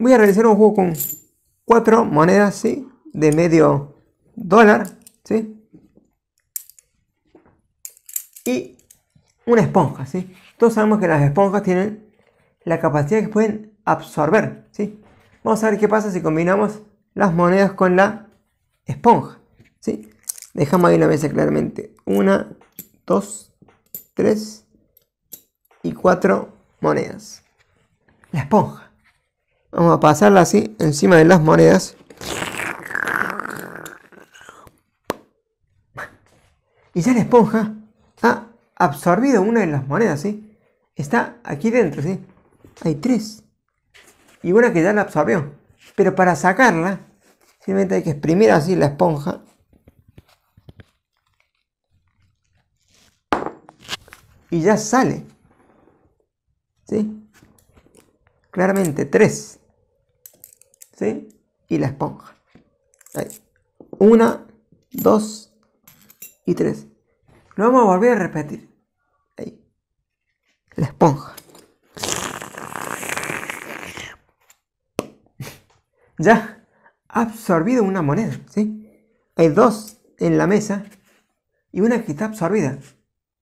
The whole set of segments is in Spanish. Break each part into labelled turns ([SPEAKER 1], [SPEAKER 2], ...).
[SPEAKER 1] voy a realizar un juego con cuatro monedas, ¿sí? De medio dólar, ¿sí? Y una esponja, ¿sí? Todos sabemos que las esponjas tienen la capacidad que pueden absorber, ¿sí? Vamos a ver qué pasa si combinamos las monedas con la esponja, ¿sí? Dejamos ahí la mesa claramente. Una, dos, tres y cuatro monedas. La esponja. Vamos a pasarla así encima de las monedas. Y ya la esponja ha absorbido una de las monedas, ¿sí? Está aquí dentro, ¿sí? Hay tres. Y bueno que ya la absorbió. Pero para sacarla, simplemente hay que exprimir así la esponja. Y ya sale. ¿Sí? claramente tres. ¿Sí? Y la esponja. Ahí. Una, dos y tres. Lo vamos a volver a repetir. Ahí. La esponja. Ya ha absorbido una moneda, ¿sí? Hay dos en la mesa y una que está absorbida.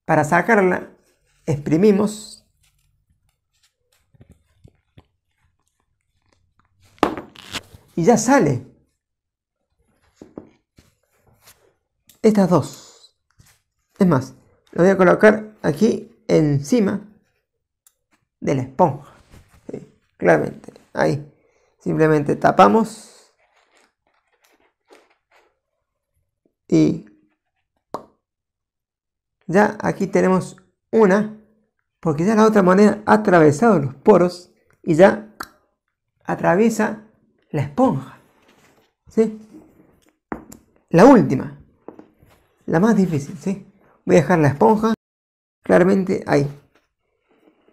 [SPEAKER 1] Para sacarla, exprimimos y ya sale. Estas dos. Es más, lo voy a colocar aquí encima de la esponja. Claramente. Ahí. Simplemente tapamos. Y ya aquí tenemos una. Porque ya la otra moneda ha atravesado los poros. Y ya atraviesa la esponja. ¿Sí? La última. La más difícil, ¿sí? Voy a dejar la esponja claramente ahí.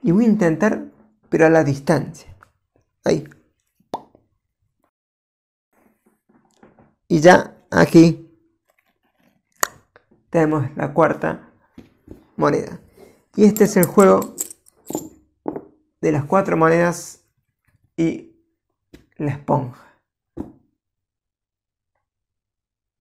[SPEAKER 1] Y voy a intentar, pero a la distancia. Ahí. Y ya aquí tenemos la cuarta moneda. Y este es el juego de las cuatro monedas y la esponja.